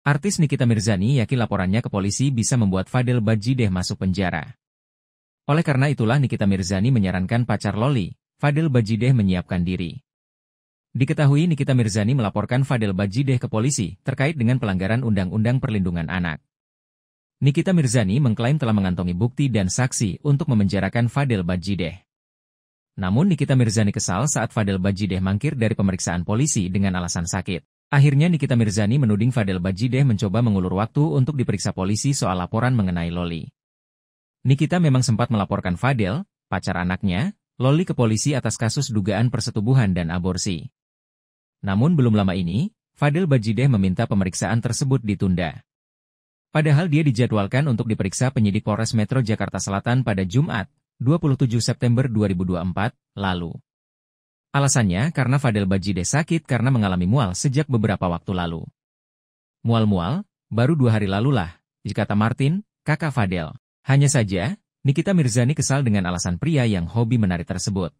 Artis Nikita Mirzani yakin laporannya ke polisi bisa membuat Fadel Bajideh masuk penjara. Oleh karena itulah Nikita Mirzani menyarankan pacar Loli, Fadel Bajideh menyiapkan diri. Diketahui Nikita Mirzani melaporkan Fadel Bajideh ke polisi terkait dengan pelanggaran Undang-Undang Perlindungan Anak. Nikita Mirzani mengklaim telah mengantongi bukti dan saksi untuk memenjarakan Fadel Bajideh. Namun Nikita Mirzani kesal saat Fadel Bajideh mangkir dari pemeriksaan polisi dengan alasan sakit. Akhirnya Nikita Mirzani menuding Fadel Bajideh mencoba mengulur waktu untuk diperiksa polisi soal laporan mengenai Loli. Nikita memang sempat melaporkan Fadel, pacar anaknya, Loli ke polisi atas kasus dugaan persetubuhan dan aborsi. Namun belum lama ini, Fadel Bajideh meminta pemeriksaan tersebut ditunda. Padahal dia dijadwalkan untuk diperiksa penyidik Polres Metro Jakarta Selatan pada Jumat, 27 September 2024, lalu. Alasannya karena Fadel Bajide sakit karena mengalami mual sejak beberapa waktu lalu. Mual-mual, baru dua hari lalu lah, kata Martin, kakak Fadel. Hanya saja, Nikita Mirzani kesal dengan alasan pria yang hobi menari tersebut.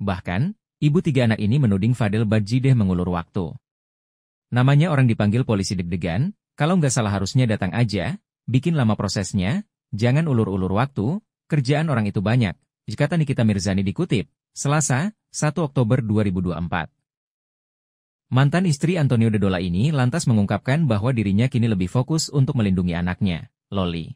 Bahkan, ibu tiga anak ini menuding Fadel Bajideh mengulur waktu. Namanya orang dipanggil polisi deg-degan, kalau nggak salah harusnya datang aja, bikin lama prosesnya, jangan ulur-ulur waktu, kerjaan orang itu banyak. Jika Nikita Mirzani dikutip, Selasa, 1 Oktober 2024. Mantan istri Antonio De Dedola ini lantas mengungkapkan bahwa dirinya kini lebih fokus untuk melindungi anaknya, Loli.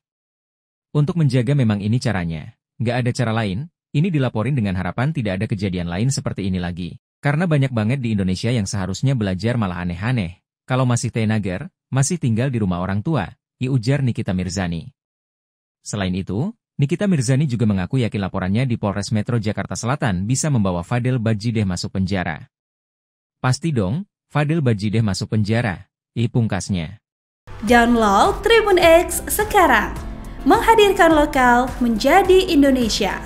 Untuk menjaga memang ini caranya. Gak ada cara lain, ini dilaporin dengan harapan tidak ada kejadian lain seperti ini lagi. Karena banyak banget di Indonesia yang seharusnya belajar malah aneh-aneh. Kalau masih tenager, masih tinggal di rumah orang tua, iujar Nikita Mirzani. Selain itu, Nikita Mirzani juga mengaku yakin laporannya di Polres Metro Jakarta Selatan bisa membawa Fadel Bajideh masuk penjara. Pasti dong, Fadel Bajideh masuk penjara, Ipungkasnya. Download Tribun X sekarang, menghadirkan lokal menjadi Indonesia.